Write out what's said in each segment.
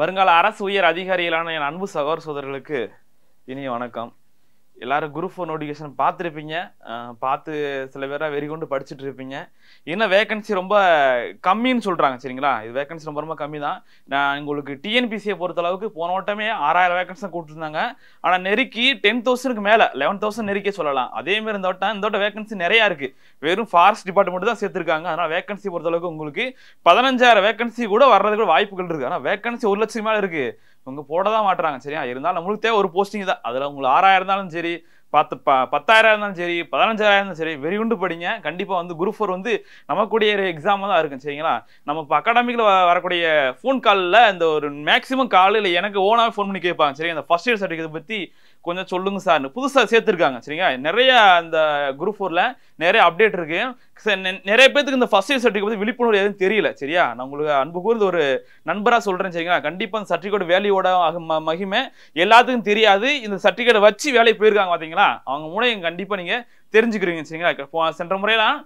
வருங்கால அரசு உயர் அதிகாரிகளான என் அன்பு சகோதர சோதரர்களுக்கு இனிய வணக்கம் எல்லாரும் குரூப் ஃபோர் நோட்டிஃபிகேஷன் பார்த்துருப்பீங்க பார்த்து சில பேராக வெறி கொண்டு படிச்சுட்டு இருப்பீங்க ஏன்னா வேகன்சி ரொம்ப கம்மின்னு சொல்கிறாங்க சரிங்களா இது வேகன்சி ரொம்ப ரொம்ப கம்மி தான் நான் உங்களுக்கு டிஎன்பிசியை பொறுத்த அளவுக்கு போன ஓட்டமே ஆறாயிரம் வேகன்சி தான் ஆனால் நெருக்கி டென் தௌசண்ட்க்கு மேலே லெவன் தௌசண்ட் நெருக்கே சொல்லலாம் அதேமாரி இந்த வட்டம் இந்த வட்டம் வேகன்சி நிறையா இருக்குது வெறும் ஃபாரஸ்ட் டிபார்ட்மெண்ட் தான் சேர்த்துருக்காங்க அதனால் வேகன்சி பொறுத்த அளவுக்கு உங்களுக்கு பதினஞ்சாயிரம் வேகன்சி கூட வர்றதுக்கு வாய்ப்புகள் இருக்குது ஆனால் வேகன்சி ஒரு லட்சம் மேலே இருக்குது இவங்க போட தான் மாட்டுறாங்க சரியா இருந்தாலும் நம்மளுக்கு தேவை ஒரு போஸ்டிங் தான் அதில் உங்களுக்கு ஆறாயிரம் இருந்தாலும் சரி பத்து ப பத்தாயிரம் இருந்தாலும் சரி பதினஞ்சாயிரம் இருந்தாலும் சரி வெறி உண்டு படிங்க கண்டிப்பாக வந்து குரூப் ஃபோர் வந்து நமக்குடைய ஒரு எக்ஸாமாக தான் இருக்கும் சரிங்களா நம்ம இப்போ அகாடமிக்கில் வரக்கூடிய ஃபோன் காலில் இந்த ஒரு மேக்ஸிமம் கால் இல்லை எனக்கு ஓனாகவே ஃபோன் பண்ணி கேட்பாங்க சரி அந்த ஃபஸ்ட் இயர் சர்டிஃபிகேட் பற்றி கொஞ்சம் சொல்லுங்க சார்னு புதுசாக சேர்த்துருக்காங்க சரிங்களா நிறைய அந்த குரூப் ஃபோரில் நிறைய அப்டேட் இருக்கு நிறைய பேத்துக்கு இந்த ஃபர்ஸ்ட் இயர் சர்டிஃபிகேட் விழிப்புணர்வு எதுவும் தெரியல சரியா நான் உங்களுக்கு அன்பு கூர்ந்து ஒரு நண்பராக சொல்கிறேன் சரிங்களா கண்டிப்பாக அந்த சர்டிஃபிகேட் வேலையோட மகிமை எல்லாத்துக்கும் தெரியாது இந்த சர்டிஃபிகேட் வச்சு வேலைக்கு போயிருக்காங்க பார்த்தீங்களா அவங்க மூலம் கண்டிப்பாக நீங்கள் தெரிஞ்சுக்கிறீங்க சரிங்களா சென்ற முறையெல்லாம்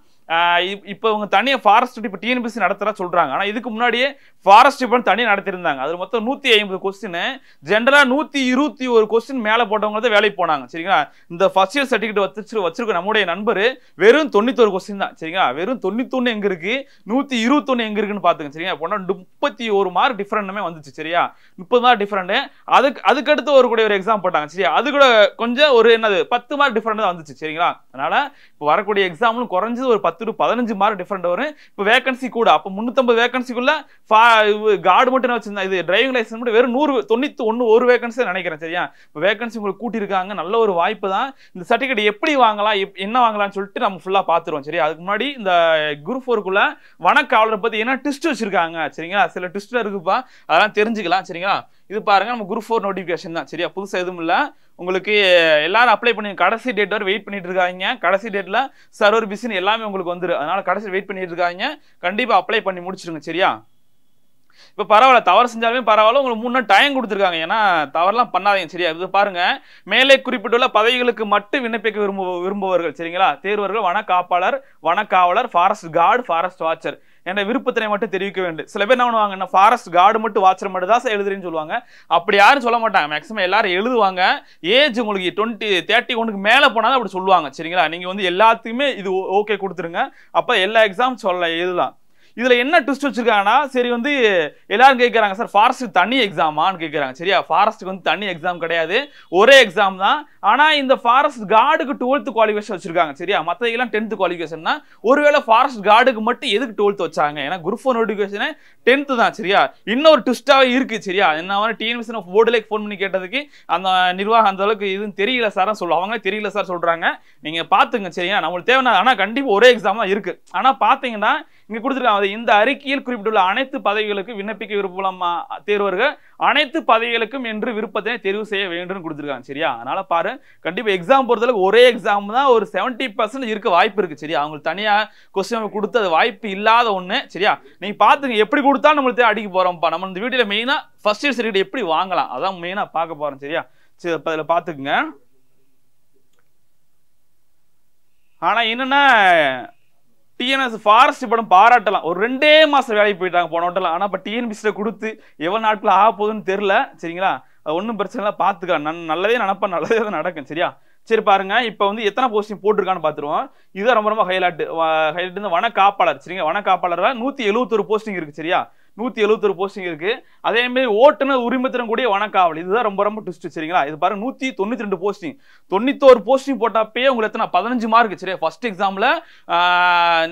இப்போ இவங்க தனியாக ஃபாரஸ்ட் இப்போ டிஎன்பிசி நடத்துகிறா சொல்கிறாங்க ஆனால் இதுக்கு முன்னாடியே ஃபாரஸ்ட் இப்போ தனியாக நடத்திருந்தாங்க அதில் மொத்தம் நூற்றி ஐம்பது கொஸ்டின் ஜென்ரலாக நூற்றி இருபத்தி ஒரு கொஸ்டின் மேலே போட்டவங்க தான் வேலைக்கு போனாங்க சரிங்களா இந்த ஃபஸ்ட் இயர் சர்டிஃபிகேட் வச்சு வச்சிருக்க நம்முடைய நண்பர் வெறும் தொண்ணூத்தொரு கொஸ்டின் தான் சரிங்களா வெறும் தொண்ணூத்தொன்று எங்கே இருக்குது நூற்றி இருபத்தொன்று எங்கே இருக்குன்னு பார்த்துங்க சரிங்களா போனால் முப்பத்தி ஒரு மார்க் டிஃப்ரெண்ட்டுமே வந்துச்சு சரியா முப்பது மார்க் டிஃப்ரெண்ட்டு அதுக்கு அதுக்கடுத்து ஒரு கூட ஒரு எக்ஸாம் போட்டாங்க சரியா அது கூட கொஞ்சம் ஒரு என்னது பத்து மார்க் டிஃப்ரெண்ட் தான் வந்துச்சு சரிங்களா அதனால் இப்போ வரக்கூடிய எக்ஸாம்லும் குறைஞ்சது ஒரு பத்து பத்து டு பதினஞ்சு மார்க் டிஃப்ரெண்ட் வரும் இப்போ வேகன்சி கூட அப்போ முந்நூற்றம்பது வேகன்சிக்குள்ள கார்டு மட்டும் என்ன வச்சிருந்தா இது டிரைவிங் லைசன்ஸ் மட்டும் வெறும் நூறு தொண்ணூத்தி ஒன்று ஒரு வேகன்சி நினைக்கிறேன் சரியா இப்போ வேகன்சி உங்களுக்கு கூட்டியிருக்காங்க நல்ல ஒரு வாய்ப்பு தான் இந்த சர்டிஃபிகேட் எப்படி வாங்கலாம் என்ன வாங்கலாம்னு சொல்லிட்டு நம்ம ஃபுல்லாக பார்த்துருவோம் சரி அதுக்கு முன்னாடி இந்த குரூப் ஃபோருக்குள்ள வனக்காவலரை பற்றி என்ன ட்விஸ்ட் வச்சிருக்காங்க சரிங்களா சில ட்விஸ்ட்லாம் இருக்குப்பா அதெல்லாம் தெரிஞ்சுக்கலாம் சரிங்களா இது பாருங்க நம்ம குரூப் ஃபோர் நோட்டிஃபிகேஷன் தான் சரியா புதுசாக எதுவும் இல்லை உங்களுக்கு எல்லாரும் அப்ளை பண்ணி கடைசி டேட் வரை வெயிட் பண்ணிட்டு இருக்காங்க கடைசி டேட்டில் சர்வர் பிஸின்னு எல்லாமே உங்களுக்கு வந்துடும் அதனால் கடைசி வெயிட் பண்ணிட்டு இருக்காங்க கண்டிப்பாக அப்ளை பண்ணி முடிச்சிருங்க சரியா இப்போ பரவாயில்ல தவறு செஞ்சாலுமே பரவாயில்ல உங்களுக்கு முன்னே டைம் கொடுத்துருக்காங்க ஏன்னா தவறுலாம் பண்ணாதீங்க சரியா இது பாருங்க மேலே குறிப்பிட்டுள்ள பதவிகளுக்கு மட்டும் விண்ணப்பிக்க விரும்பு விரும்புவர்கள் சரிங்களா தேர்வர்கள் வன காப்பாளர் வன காவலர் ஃபாரஸ்ட் கார்டு ஃபாரஸ்ட் வாட்சர் என்ன விருப்பத்தினை மட்டும் தெரிவிக்க வேண்டும் சில பேர் என்ன பண்ணுவாங்கன்னா ஃபாரஸ்ட் கார்டு மட்டும் வாட்சர் மட்டும் தான் எழுதுறேன்னு சொல்லுவாங்க அப்படி யாரும் சொல்ல மாட்டாங்க மேக்ஸிமம் எல்லாரும் எழுதுவாங்க ஏஜ் உங்களுக்கு டுவெண்ட்டி தேர்ட்டி ஒன்றுக்கு மேலே போனாலும் அப்படி சொல்லுவாங்க சரிங்களா நீங்கள் வந்து எல்லாத்துக்குமே இது ஓகே கொடுத்துருங்க அப்போ எல்லா எக்ஸாம் சொல்ல எழுதலாம் இதில் என்ன ட்விஸ்ட் வச்சுருக்காங்கன்னா சரி வந்து எல்லாரும் கேட்குறாங்க சார் ஃபாரஸ்ட் தனி எக்ஸாமான்னு கேட்குறாங்க சரியா ஃபாரஸ்ட்டுக்கு வந்து தனி எக்ஸாம் கிடையாது ஒரே எக்ஸாம் தான் ஆனால் இந்த ஃபாரஸ்ட் கார்டுக்கு டுவெல்த் குவாலிஃபிகேஷன் வச்சுருக்காங்க சரியா மற்றதெல்லாம் டென்த்து குவாலிஃபிகேஷன்னா ஒருவேளை ஃபாரஸ்ட் கார்டுக்கு மட்டும் எதுக்கு டுவெல்த் வச்சாங்க ஏன்னா குரூப் ஃபோர் நோட்டிஃபிகேஷனே டென்த்து தான் சரியா இன்னொரு ட்விஸ்ட்டாகவே இருக்குது சரியா என்ன டிஎன்பிசி ஆஃப் ஃபோன் பண்ணி கேட்டதுக்கு அந்த நிர்வாகம் அந்த அளவுக்கு இதுவும் தெரியல சார் சொல்லுவோம் அவங்களே தெரியல சார் சொல்கிறாங்க நீங்கள் பார்த்துங்க சரியா நம்மளுக்கு தேவைன்னா ஆனால் கண்டிப்பாக ஒரே எக்ஸாம் தான் இருக்குது ஆனால் பார்த்தீங்கன்னா இங்கே கொடுத்துருக்காங்க இந்த அறிக்கையில் குறிப்பிட்டுள்ள அனைத்து பதவிகளுக்கும் விண்ணப்பிக்க விருப்பலாமா தேர்வர்கள் அனைத்து பதவிகளுக்கும் என்று விருப்பத்தை தெரிவு செய்ய வேண்டும் கொடுத்துருக்காங்க சரியா அதனால் பாரு கண்டிப்பாக எக்ஸாம் பொறுத்தளவுக்கு ஒரே எக்ஸாம் தான் ஒரு செவன்ட்டி பர்சன்ட் இருக்க வாய்ப்பு இருக்குது சரியா அவங்களுக்கு தனியாக கொஸ்டின் கொடுத்து அது வாய்ப்பு இல்லாத ஒன்று சரியா நீங்கள் பார்த்துங்க எப்படி கொடுத்தா நம்மளுக்கு அடிக்க போகிறோம்ப்பா நம்ம இந்த வீட்டில் மெயினாக ஃபஸ்ட் இயர் சர்டிஃபிகேட் எப்படி வாங்கலாம் அதான் மெயினாக பார்க்க போகிறோம் சரியா சரி இப்போ அதில் பார்த்துக்குங்க ஆனால் என்னென்னா டிஎன்எஸ் ஃபாரஸ்ட் படம் பாராட்டலாம் ஒரு ரெண்டே மாதம் வேலைக்கு போயிட்டாங்க போன வட்டலாம் ஆனால் இப்போ டிஎன்பிசியில் கொடுத்து எவ்வளோ நாட்கள் ஆக போகுதுன்னு தெரில சரிங்களா ஒன்றும் பிரச்சனை இல்லை பார்த்துக்கலாம் நான் நல்லதே நினப்பேன் நல்லதே தான் நடக்கும் சரியா சரி பாருங்க இப்போ வந்து எத்தனை போஸ்டிங் போட்டிருக்கான்னு பார்த்துருவோம் இதுதான் ரொம்ப ரொம்ப ஹைலைட் ஹைலைட் வந்து வன காப்பாளர் சரிங்க வன நூற்றி எழுபத்தொரு போஸ்டிங் இருக்குது சரியா நூற்றி எழுபத்தொரு போஸ்டிங் இருக்குது அதேமாரி ஓட்டுநர் உரிமத்திடம் கூடிய வனக்காவல் இதுதான் ரொம்ப ரொம்ப ட்விஸ்ட் சரிங்களா இது பாருங்க நூற்றி தொண்ணூற்றி ரெண்டு போஸ்டிங் தொண்ணூத்தோரு போஸ்டிங் போட்டப்பே உங்களுக்கு எத்தனை பதினஞ்சு மார்க் சரி ஃபர்ஸ்ட் எக்ஸாமில்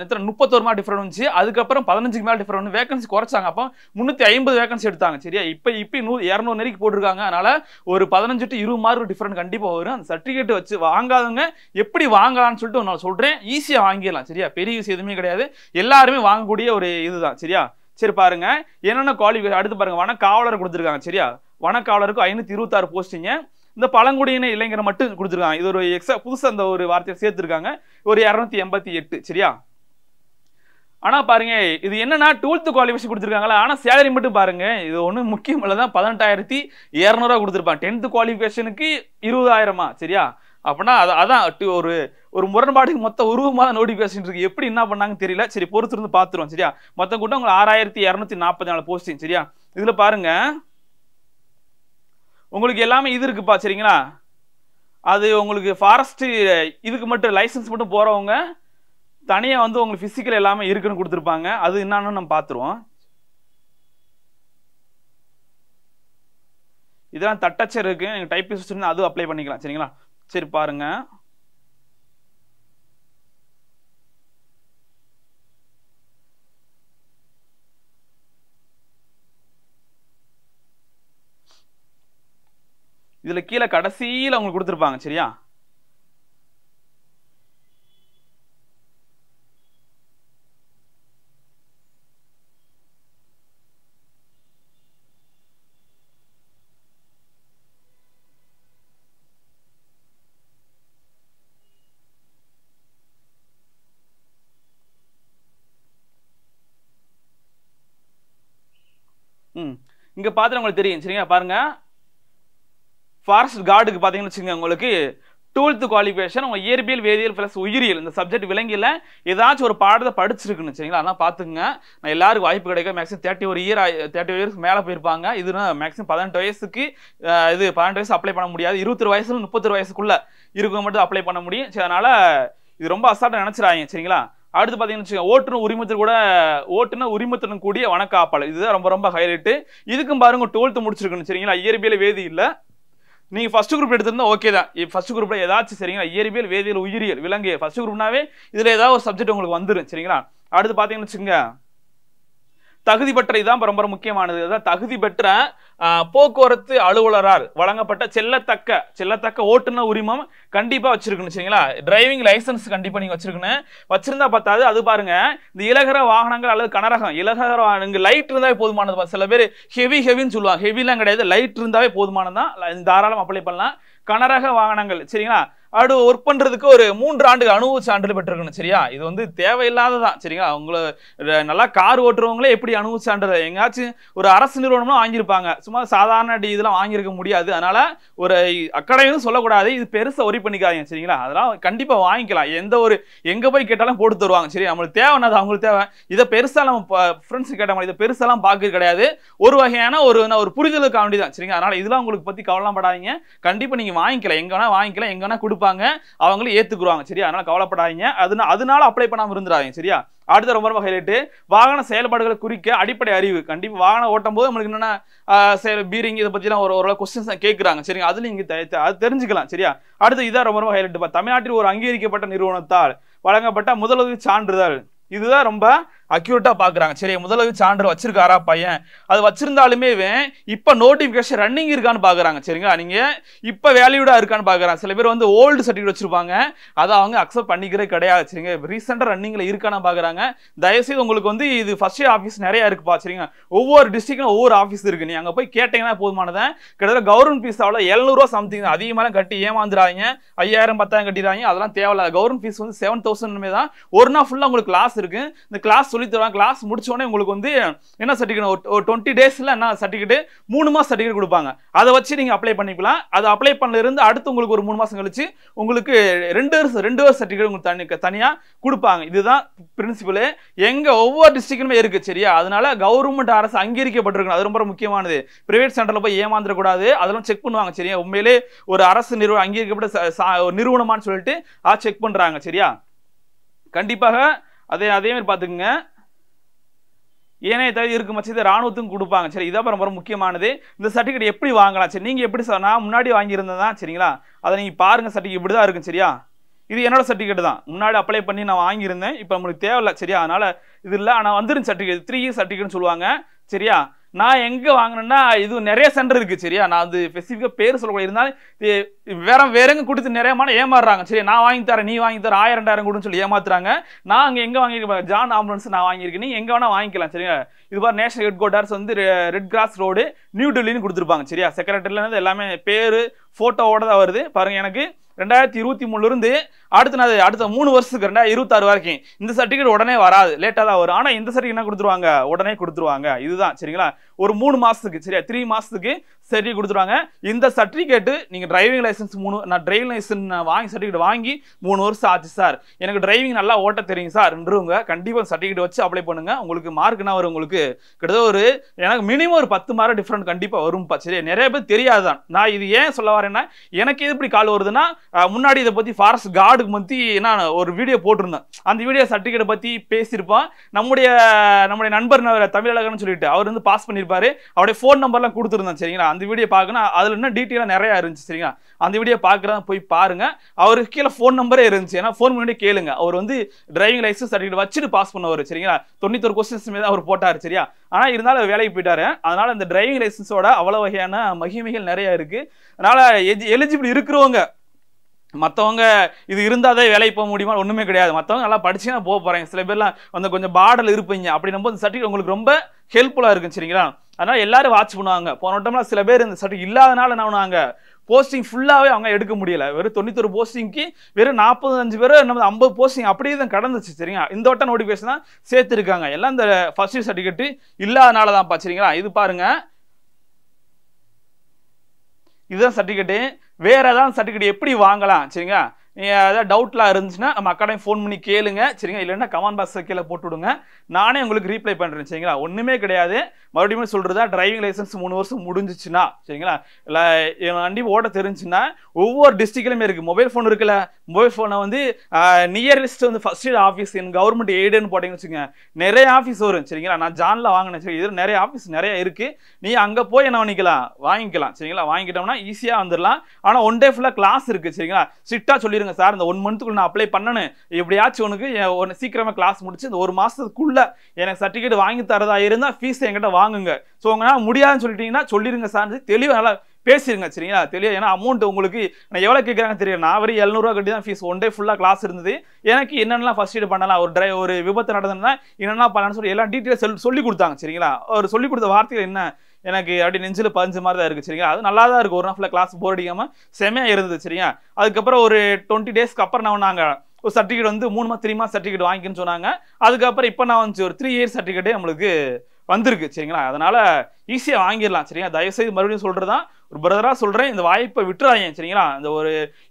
எத்தனை முப்பத்தோரு மார்க் டிஃபரெண்ட் வந்துச்சு அதுக்கப்புறம் பதினஞ்சுக்கு மேலே டிஃபரெண்ட் வேகன்சி குறைச்சாங்க அப்போ முந்நூற்றி ஐம்பது வேகன்சி எடுத்தாங்க சரியா இப்போ இப்போ நூ இரநூறு நெறிக்கு போட்டிருக்காங்க அதனால் ஒரு பதினஞ்சு டு இருபது மார்க் டிஃபரெண்ட் கண்டிப்பாக வரும் அந்த சர்டிஃபிகேட் வச்சு வாங்காதவங்க எப்படி வாங்கலாம்னு சொல்லிட்டு நான் சொல்கிறேன் ஈஸியாக வாங்கிடலாம் சரியா பெரிய விஷயம் எதுவுமே கிடையாது எல்லாருமே வாங்கக்கூடிய ஒரு இதுதான் சரியா சரி பாருங்க என்னென்ன குவாலிஃபிகேஷன் அடுத்து பாருங்க வன காவலர் கொடுத்துருக்காங்க சரியா வனக்காவலருக்கு ஐநூற்றி இருபத்தாறு போஸ்டிங்க இந்த பழங்குடியின இளைஞரை மட்டும் கொடுத்துருக்காங்க இது ஒரு எக்ஸ்ட்ரா புதுசாக அந்த ஒரு வார்த்தையை சேர்த்துருக்காங்க ஒரு இரநூத்தி எண்பத்தி எட்டு சரியா ஆனால் பாருங்க இது என்னன்னா டுவெல்த்து குவாலிஃபிகேஷன் கொடுத்துருக்காங்களா ஆனால் சேலரி மட்டும் பாருங்க இது ஒன்றும் முக்கியம் தான் பதினெட்டாயிரத்தி இரநூறுவா கொடுத்துருப்பான் டென்த்து குவாலிஃபிகேஷனுக்கு இருபதாயிரமா சரியா அப்படின்னா அது அதான் ஒரு ஒரு முரண்பாடுக்கு மொத்த உருவமாக நோடி பேசிட்டு இருக்குது எப்படி என்ன பண்ணாங்கன்னு தெரியல சரி பொறுத்திருந்து பார்த்துருவோம் சரியா மொத்தம் கூட்டம் உங்களுக்கு ஆறாயிரத்தி இரநூத்தி நாற்பத்தி நாலு போஸ்டிங் சரியா இதில் பாருங்க உங்களுக்கு எல்லாமே இது இருக்குப்பா சரிங்களா அது உங்களுக்கு ஃபாரஸ்ட்டு இதுக்கு மட்டும் லைசன்ஸ் மட்டும் போகிறவங்க தனியாக வந்து உங்களுக்கு ஃபிசிக்கல் எல்லாமே இருக்குன்னு கொடுத்துருப்பாங்க அது என்னன்னு நம்ம பார்த்துருவோம் இதெல்லாம் தட்டச்சர் இருக்குது நீங்கள் டைப்பிஸ்ட் அது அப்ளை பண்ணிக்கலாம் சரிங்களா சரி பாருங்க இதுல கீழே கடைசியில் அவங்களுக்கு கொடுத்துருப்பாங்க சரியா ம் இங்கே பார்த்துட்டு உங்களுக்கு தெரியும் சரிங்களா பாருங்கள் ஃபாரஸ்ட் கார்டுக்கு பார்த்தீங்கன்னு வச்சுக்கோங்க உங்களுக்கு டுவெல்த் குவாலிஃபிகேஷன் உங்கள் இயற்பியல் வேதியியல் ப்ளஸ் உயிரியல் இந்த சப்ஜெக்ட் விலங்கியில் ஏதாச்சும் ஒரு பாடத்தை படிச்சிருக்குன்னு சரிங்களா அதெல்லாம் பார்த்துங்க நான் எல்லாருக்கும் வாய்ப்பு கிடைக்கும் மேக்ஸிமம் தேர்ட்டி ஒரு இயர் தேர்ட்டி இயர்ஸ் மேலே போயிருப்பாங்க இதுனா மேக்ஸிமம் பதினெட்டு வயசுக்கு இது பன்னெண்டு வயசு அப்ளை பண்ண முடியாது இருபத்தொரு வயசுல முப்பத்தொரு வயசுக்குள்ளே இருக்க மட்டும் அப்ளை பண்ண முடியும் சரி அதனால் இது ரொம்ப அசால்ட்டாக நினச்சிடாங்க சரிங்களா அடுத்து பார்த்தீங்கன்னு ஓட்டுநர் உரிமத்தில் கூட ஓட்டுநர் உரிமத்துடன் கூடிய வனக்காப்பாளர் இதுதான் ரொம்ப ரொம்ப ஹைலைட்டு இதுக்கும் பாருங்க டுவெல்த்து முடிச்சிருக்கணும் சரிங்களா இயற்பியல் வேதி இல்லை நீங்கள் ஃபஸ்ட் குரூப் எடுத்திருந்தா ஓகே தான் ஃபஸ்ட் குரூப்பில் ஏதாச்சும் சரிங்களா இயற்பியல் வேதியியல் உயிரியல் விலங்கு ஃபஸ்ட் குரூப்னாவே இதில் ஏதாவது ஒரு சப்ஜெக்ட் உங்களுக்கு வந்துடும் சரிங்களா அடுத்து பார்த்தீங்கன்னு வச்சுக்கோங்க தகுதி பெற்ற இதுதான் ரொம்ப ரொம்ப முக்கியமானது அதான் தகுதி பெற்ற போக்குவரத்து அலுவலரால் வழங்கப்பட்ட செல்லத்தக்க செல்லத்தக்க ஓட்டுநர் உரிமம் கண்டிப்பாக வச்சிருக்கணும் சரிங்களா டிரைவிங் லைசன்ஸ் கண்டிப்பாக நீங்கள் வச்சிருக்கணும் வச்சிருந்தா பார்த்தாது அது பாருங்க இந்த இலகர வாகனங்கள் அல்லது கனரகம் இலகர வாகனங்கள் லைட் இருந்தாவே போதுமானது சில பேர் ஹெவி ஹெவின்னு சொல்லுவாங்க ஹெவிலாம் கிடையாது லைட் இருந்தாவே போதுமானதான் தாராளம் அப்ளை பண்ணலாம் கனரக வாகனங்கள் சரிங்களா அப்படி ஒர்க் பண்ணுறதுக்கு ஒரு மூன்று ஆண்டுகள் அனுபவ சான்றிதழ் பெற்றிருக்கணும் சரியா இது வந்து தேவையில்லாததான் சரிங்களா அவங்கள நல்லா கார் ஓட்டுறவங்களே எப்படி அனுபவ சான்றிதழ் எங்கேயாச்சும் ஒரு அரசு நிறுவனம்லாம் வாங்கியிருப்பாங்க சும்மா சாதாரண அடி இதெல்லாம் வாங்கியிருக்க முடியாது அதனால் ஒரு அக்கடையும் சொல்லக்கூடாது இது பெருசாக ஒரி பண்ணிக்காதீங்க சரிங்களா அதெல்லாம் கண்டிப்பாக வாங்கிக்கலாம் எந்த ஒரு எங்கே போய் கேட்டாலும் போட்டு தருவாங்க சரி நம்மளுக்கு தேவைன்னா அது அவங்களுக்கு தேவை இதை பெருசாக நம்ம ஃப்ரெண்ட்ஸ் கேட்ட மாதிரி இதை பெருசாலாம் பார்க்க கிடையாது ஒரு வகையான ஒரு ஒரு புரிதலுக்கு வேண்டி தான் சரிங்களா அதனால் இதெல்லாம் உங்களுக்கு பற்றி கவலைப்படாதீங்க கண்டிப்பாக நீங்கள் வாங்கிக்கலாம் எங்கே வேணால் வாங்கிக்கலாம் எங்கே வேணால் கொடு கொடுப்பாங்க அவங்களும் ஏத்துக்குருவாங்க சரியா அதனால கவலைப்படாதீங்க அதுனா அதனால அப்ளை பண்ணாமல் இருந்துடாதீங்க சரியா அடுத்த ரொம்ப ரொம்ப ஹைலைட்டு வாகன செயல்பாடுகளை குறிக்க அடிப்படை அறிவு கண்டிப்பாக வாகனம் ஓட்டும் போது நம்மளுக்கு என்னென்ன பீரிங் இதை பற்றிலாம் ஒரு ஓரளவு கொஸ்டின்ஸ் கேட்குறாங்க சரிங்க அதில் நீங்கள் அது தெரிஞ்சுக்கலாம் சரியா அடுத்து இதான் ரொம்ப ரொம்ப ஹைலைட்டு தமிழ்நாட்டில் ஒரு அங்கீகரிக்கப்பட்ட நிறுவனத்தால் வழங்கப்பட்ட முதலுதவி சான்றிதழ் இதுதான் ரொம்ப அக்யூரேட்டாக பார்க்குறாங்க சரி முதல்ல சான்று வச்சிருக்காரா பையன் அது வச்சிருந்தாலுமே இப்போ நோட்டிஃபிகேஷன் ரன்னிங் இருக்கான்னு பார்க்குறாங்க சரிங்களா நீங்கள் இப்போ வேல்யூடாக இருக்கான்னு பார்க்குறாங்க சில பேர் வந்து ஓல்டு சர்டிஃபிகேட் வச்சிருப்பாங்க அதை அவங்க அக்செப்ட் பண்ணிக்கிறே கிடையாது சரிங்க ரீசெண்டாக ரன்னிங்கில் இருக்கான்னு பார்க்குறாங்க தயவுசெய்து உங்களுக்கு வந்து இது ஃபர்ஸ்ட் ஆஃபீஸ் நிறையா இருக்குப்பா சரிங்க ஒவ்வொரு டிஸ்ட்ரிக்டும் ஒவ்வொரு ஆஃபீஸ் இருக்கு நீ அங்கே போய் கேட்டீங்கன்னா போதுமானதான் கிட்டத்தட்ட கவர்மெண்ட் ஃபீஸ் அவ்வளோ எழுநூறுவா சம்திங் அதிகமாக கட்டி ஏமாந்துடாதீங்க ஐயாயிரம் பத்தாயிரம் கட்டிடுறாங்க அதெல்லாம் தேவையில்ல கவர்மெண்ட் ஃபீஸ் வந்து செவன் தௌசண்ட் தான் ஒரு நாள் ஃபுல்லாக உங்களுக்கு கிளாஸ் இருக்குது இந்த கிளாஸ் சொல்லி தருவாங்க கிளாஸ் முடிச்சோடனே உங்களுக்கு வந்து என்ன சர்டிஃபிகேட் ஒரு டுவெண்ட்டி டேஸில் என்ன சர்டிஃபிகேட் மூணு மாதம் சர்டிஃபிகேட் கொடுப்பாங்க அதை வச்சு நீங்கள் அப்ளை பண்ணிக்கலாம் அது அப்ளை பண்ணலேருந்து அடுத்து உங்களுக்கு ஒரு மூணு மாதம் கழிச்சு உங்களுக்கு ரெண்டு வருஷம் ரெண்டு வருஷம் சர்டிஃபிகேட் உங்களுக்கு தனி தனியாக கொடுப்பாங்க இதுதான் பிரின்சிபலு எங்கள் ஒவ்வொரு டிஸ்ட்ரிக்ட்டுமே இருக்குது சரியா அதனால கவர்மெண்ட் அரசு அங்கீகரிக்கப்பட்டிருக்கணும் அது ரொம்ப முக்கியமானது ப்ரைவேட் சென்டரில் போய் ஏமாந்துடக்கூடாது அதெல்லாம் செக் பண்ணுவாங்க சரியா உண்மையிலே ஒரு அரசு நிறுவனம் அங்கீகரிக்கப்பட்ட நிறுவனமானு சொல்லிட்டு அதை செக் பண்ணுறாங்க சரியா கண்டிப்பாக அதே அதே மாதிரி பார்த்துக்குங்க ஏனைய தகுதி இருக்கும் பட்சம் இதை ராணுவத்துக்கும் கொடுப்பாங்க சரி இதான் ரொம்ப முக்கியமானது இந்த சர்டிஃபிகேட் எப்படி வாங்கலாம் சரி நீங்கள் எப்படி சார் முன்னாடி வாங்கியிருந்ததா சரிங்களா அதை நீங்கள் பாருங்கள் சர்டிஃபிகேட் இப்படி தான் இருக்கும் சரியா இது என்னோடய சர்டிஃபிகேட் தான் முன்னாடி அப்ளை பண்ணி நான் வாங்கியிருந்தேன் இப்போ நம்மளுக்கு தேவையில்ல சரியா அதனால் இது இல்லை ஆனால் வந்துடும் சர்டிஃபிகேட் த்ரீ இயர் சர்டிஃபிகேட்னு சொல்லுவாங்க சரியா நான் எங்கே வாங்கினேன்னா இது நிறைய சென்டர் இருக்குது சரியா நான் அது ஸ்பெசிஃபிக்காக பேர் சொல்லக்கூடாது இருந்தாலும் வேற வேறங்க கொடுத்து நிறைய மன ஏமாறுறாங்க சரி நான் வாங்கி தரேன் நீ வாங்கி தரேன் ஆயிரம் ரெண்டாயிரம் கொடுன்னு சொல்லி ஏமாத்துறாங்க நான் அங்கே எங்கே வாங்கியிருக்கேன் ஜான் ஆம்புலன்ஸ் நான் வாங்கியிருக்கேன் நீ எங்கே வேணால் வாங்கிக்கலாம் சரியா இது மாதிரி நேஷனல் ஹெட் குவார்ட்டர்ஸ் வந்து ரெட் கிராஸ் ரோடு நியூ டெல்லின்னு கொடுத்துருப்பாங்க சரியா செக்ரட்டரியிலேருந்து எல்லாமே பேர் ஃபோட்டோவோட தான் வருது பாருங்கள் எனக்கு ரெண்டாயிரத்தி இருபத்தி மூணுலேருந்து அடுத்து நான் அடுத்த மூணு வருஷத்துக்கு ரெண்டாயிரம் இருபத்தாறு வரைக்கும் இந்த சர்டிஃபிகேட் உடனே வராது லேட்டாக தான் வரும் ஆனால் இந்த சர்டிஃபிகேட் என்ன கொடுத்துருவாங்க உடனே கொடுத்துருவாங்க இதுதான் சரிங்களா ஒரு மூணு மாதத்துக்கு சரியா த்ரீ மாதத்துக்கு சர்டிஃபிகேட் கொடுத்துருவாங்க இந்த சர்டிஃபிகேட்டு நீங்கள் டிரைவிங் லைசன்ஸ் மூணு நான் டிரைவிங் லைசன் வாங்கி சர்டிஃபிகேட் வாங்கி மூணு வருஷம் ஆச்சு சார் எனக்கு டிரைவிங் நல்லா ஓட்ட தெரியும் சார் கண்டிப்பாக சர்டிஃபிகேட் வச்சு அப்ளை பண்ணுங்க உங்களுக்கு என்ன வரும் உங்களுக்கு கிட்டத்தட்ட ஒரு எனக்கு மினிமம் ஒரு பத்து மார்க் டிஃப்ரெண்ட் கண்டிப்பாக வரும்ப்பா சரி நிறைய பேர் தெரியாதுதான் நான் இது ஏன் சொல்ல வரேன்னா எனக்கு எப்படி கால் வருதுன்னா முன்னாடி இதை பற்றி ஃபாரஸ்ட் கார்டு அவார்டுக்கு மத்தி நான் ஒரு வீடியோ போட்டிருந்தேன் அந்த வீடியோ சர்டிஃபிகேட்டை பற்றி பேசியிருப்பான் நம்முடைய நம்முடைய நண்பர் தமிழகன்னு சொல்லிட்டு அவர் வந்து பாஸ் பண்ணியிருப்பாரு அவருடைய ஃபோன் நம்பர்லாம் கொடுத்துருந்தேன் சரிங்களா அந்த வீடியோ பார்க்கணும் அதில் இன்னும் டீட்டெயிலாக நிறையா இருந்துச்சு சரிங்களா அந்த வீடியோ பார்க்குறதா போய் பாருங்கள் அவருக்கு கீழே ஃபோன் நம்பரே இருந்துச்சு ஏன்னா ஃபோன் பண்ணி கேளுங்க அவர் வந்து டிரைவிங் லைசன்ஸ் சர்டிஃபிகேட் வச்சுட்டு பாஸ் பண்ணுவார் சரிங்களா தொண்ணூத்தொரு கொஸ்டின்ஸ் மீது அவர் போட்டார் சரியா ஆனால் இருந்தாலும் வேலைக்கு போயிட்டார் அதனால் அந்த டிரைவிங் லைசன்ஸோட அவ்வளோ வகையான மகிமைகள் நிறையா இருக்குது அதனால் எலிஜிபிள் இருக்கிறவங்க மற்றவங்க இது இருந்தால் தான் வேலைக்கு போக முடியுமா ஒன்றுமே கிடையாது மற்றவங்க நல்லா படிச்சு போக போகிறேன் சில பேர்லாம் வந்து கொஞ்சம் பாடல் இருப்பீங்க அப்படின்னும் போது சர்டிஃபிகேட் உங்களுக்கு ரொம்ப ஹெல்ப்ஃபுல்லாக இருக்கும் சரிங்களா அதனால் எல்லோரும் வாட்ச் பண்ணுவாங்க போன வட்டம்லாம் சில பேர் இந்த சர்டிஃபிகேட் இல்லாதனால என்ன பண்ணுவாங்க போஸ்டிங் ஃபுல்லாகவே அவங்க எடுக்க முடியலை வெறும் தொண்ணூத்தொரு போஸ்டிங்க்கு வெறும் நாற்பத்தஞ்சு பேர் நம்ம ஐம்பது போஸ்டிங் அப்படியே தான் கடந்துச்சு சரிங்களா இந்த வட்டம் நோட்டிஃபிகேஷன் தான் சேர்த்துருக்காங்க எல்லாம் இந்த ஃபர்ஸ்ட் இயர் சர்டிஃபிகேட் இல்லாதனால தான் சரிங்களா இது பாருங்கள் இதுதான் சர்டிஃபிகேட்டு வேறு ஏதாவது சர்டிஃபிகேட் எப்படி வாங்கலாம் சரிங்களா ஏதாவது டவுட்லாம் இருந்துச்சுன்னா நம்ம அக்காடமி ஃபோன் பண்ணி கேளுங்க சரிங்க இல்லைன்னா கமான் பாக்ஸ் கீழே போட்டு விடுங்க நானே உங்களுக்கு ரீப்ளை பண்ணுறேன் சரிங்களா ஒன்றுமே கிடையாது மறுபடியும் சொல்கிறதா டிரைவிங் லைசன்ஸ் மூணு வருஷம் முடிஞ்சிச்சுன்னா சரிங்களா இல்லை என் வண்டி ஓட்ட தெரிஞ்சுன்னா ஒவ்வொரு டிஸ்ட்ரிக்ட்லையுமே இருக்குது மொபைல் ஃபோன் இருக்குல்ல மொபைல் ஃபோனை வந்து நியர்லிஸ்ட் வந்து ஃபஸ்ட் எய்ட் ஆஃபீஸ் என் கவர்மெண்ட் எய்டுன்னு போட்டிங்கன்னு வச்சுக்கோங்க நிறைய ஆஃபீஸ் வரும் சரிங்களா நான் ஜானில் வாங்கினேன் சரி இதில் நிறைய ஆஃபீஸ் நிறைய இருக்குது நீ அங்கே போய் என்ன பண்ணிக்கலாம் வாங்கிக்கலாம் சரிங்களா வாங்கிக்கிட்டோம்னா ஈஸியாக வந்துடலாம் ஆனால் ஒன் டே ஃபுல்லாக கிளாஸ் இருக்குது சரிங்களா ஸ்ட்ரிக்டாக சொல்லிடுங்க சொல்லுங்க சார் இந்த ஒன் மந்த்துக்குள்ள நான் அப்ளை பண்ணணும் எப்படியாச்சும் உனக்கு ஒன்று சீக்கிரமாக கிளாஸ் முடிச்சு இந்த ஒரு மாசத்துக்குள்ள எனக்கு சர்டிஃபிகேட் வாங்கி தரதா இருந்தால் ஃபீஸ் என்கிட்ட வாங்குங்க ஸோ உங்களால் முடியாதுன்னு சொல்லிட்டீங்கன்னா சொல்லிடுங்க சார் தெளிவாக பேசிடுங்க சரிங்களா தெரியும் ஏன்னா அமௌண்ட் உங்களுக்கு நான் எவ்வளோ கேட்குறாங்கன்னு தெரியும் நான் வரி எழுநூறுவா கட்டி தான் ஃபீஸ் ஒன் டே ஃபுல்லாக கிளாஸ் இருந்தது எனக்கு என்னென்னலாம் ஃபஸ்ட் எய்டு பண்ணலாம் ஒரு ட்ரை ஒரு விபத்து நடந்ததுனா என்னென்ன பண்ணலாம்னு சொல்லி எல்லாம் டீட்டெயில்ஸ் சொல்லி கொடுத்தாங்க சரிங்களா ஒரு சொல்லி கொடுத்த வார்த்தைகள் என்ன எனக்கு அப்படி நெஞ்சில் பதிஞ்ச மாதிரி தான் இருக்குது சரிங்களா அது நல்லா தான் இருக்குது ஒரு நாள் ஃபுல்லாக கிளாஸ் போர் அடிக்காமல் செமையாக இருந்தது சரியா அதுக்கப்புறம் ஒரு டுவெண்ட்டி டேஸ்க்கு அப்புறம் நான் நாங்கள் ஒரு சர்டிஃபிகேட் வந்து மூணு மாதம் த்ரீ மாதம் சர்டிஃபிகேட் வாங்கிக்கன்னு சொன்னாங்க அதுக்கப்புறம் இப்போ நான் வந்து ஒரு த்ரீ இயர்ஸ் சர்டிஃபிகேட்டே நம்மளுக்கு வந்திருக்கு சரிங்களா அதனால் ஈஸியாக வாங்கிடலாம் சரியா தயவுசெய்து மறுபடியும் சொல்கிறது தான் ஒரு பிரதரா சொல்றேன் இந்த வாய்ப்பை விட்டுறாங்க சரிங்களா இந்த ஒரு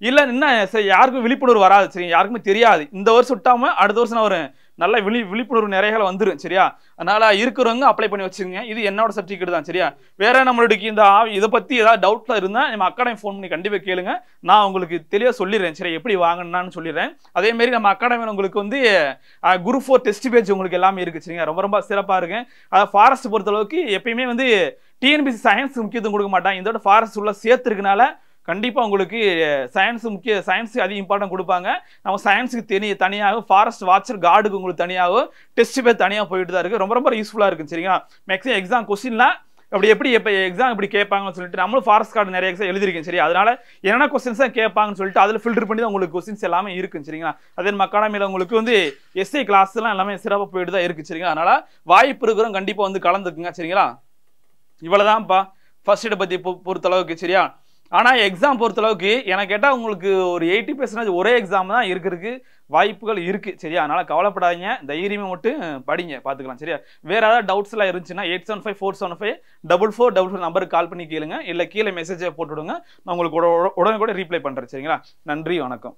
இல்லை என்ன சரி யாருக்கும் விழிப்புணர்வு வராது சரி யாருக்குமே தெரியாது இந்த வருஷம் விட்டாம அடுத்த வருஷம் நான் வரும் நல்ல விழி விழிப்புணர்வு நிறைய வந்துடும் சரியா அதனால இருக்கிறவங்க அப்ளை பண்ணி வச்சுருங்க இது என்னோட சர்டிஃபிகேட் தான் சரியா வேற நம்மளுடைய இந்த இதை பத்தி ஏதாவது டவுட்ல இருந்தா நம்ம அக்காடமி ஃபோன் பண்ணி கண்டிப்பாக கேளுங்க நான் உங்களுக்கு தெளிவாக சொல்லிடுறேன் சரி எப்படி வாங்கினான்னு சொல்லிடுறேன் அதே மாதிரி நம்ம அக்காடமியில் உங்களுக்கு வந்து குரூப் ஃபோர் டெஸ்ட் பேஜ் உங்களுக்கு எல்லாமே இருக்கு சரிங்க ரொம்ப ரொம்ப சிறப்பாக இருக்கு அதை ஃபாரஸ்ட் பொறுத்தளவுக்கு எப்பயுமே வந்து டிஎன்பிசி சயின்ஸ் முக்கியத்துவம் கொடுக்க மாட்டாங்க இதோட ஃபாரஸ்ட் உள்ள சேர்த்துருக்கனால கண்டிப்பாக உங்களுக்கு சயின்ஸ் முக்கிய சயின்ஸுக்கு அதிக இம்பார்ட்டன்ட் கொடுப்பாங்க நம்ம சயின்ஸுக்கு தனி தனியாக ஃபாரஸ்ட் வாட்சர் கார்டுக்கு உங்களுக்கு தனியாக டெஸ்ட் பேர் தனியாக போயிட்டு தான் இருக்குது ரொம்ப ரொம்ப யூஸ்ஃபுல்லாக இருக்குது சரிங்களா மேக்ஸிமம் எக்ஸாம் கொஸ்டின்லாம் அப்படி எப்படி எப்போ எக்ஸாம் இப்படி கேட்பாங்கன்னு சொல்லிட்டு நம்மளும் ஃபாரஸ்ட் கார்டு நிறைய எக்ஸாம் எழுதிருக்கேன் சரி அதனால என்னென்ன கொஸ்டின்ஸ் தான் கேட்பாங்கன்னு சொல்லிட்டு அதில் ஃபில்டர் பண்ணி தான் உங்களுக்கு கொஸ்டின்ஸ் எல்லாமே இருக்குது சரிங்களா அதே நம்ம அகாடமியில் உங்களுக்கு வந்து எஸ்ஐ கிளாஸ்லாம் எல்லாமே சிறப்பாக போயிட்டு தான் இருக்குது சரிங்களா அதனால் வாய்ப்பு இருக்கிறோம் கண்டிப்பாக வந்து கலந்துக்குங்க சரிங்களா இவ்வளோதான்ப்பா ஃபர்ஸ்ட் எய்டை பற்றி பொறுத்தளவுக்கு சரியா ஆனால் எக்ஸாம் பொறுத்தளவுக்கு எனக்கு கேட்டால் உங்களுக்கு ஒரு எயிட்டி பர்சன்டேஜ் ஒரே எக்ஸாம் தான் இருக்கிறதுக்கு வாய்ப்புகள் இருக்குது சரியா அதனால் கவலைப்படாதீங்க தைரியமாக மட்டும் படிங்க பார்த்துக்கலாம் சரியா வேறு ஏதாவது டவுட்ஸ்லாம் இருந்துச்சுன்னா eight seven five four seven five double four double four நம்பருக்கு கால் பண்ணி கேளுங்க இல்லை கீழே மெசேஜை போட்டுவிடுங்க நான் உங்களுக்கு உடனே கூட ரீப்ளை பண்ணுறேன் சரிங்களா நன்றி வணக்கம்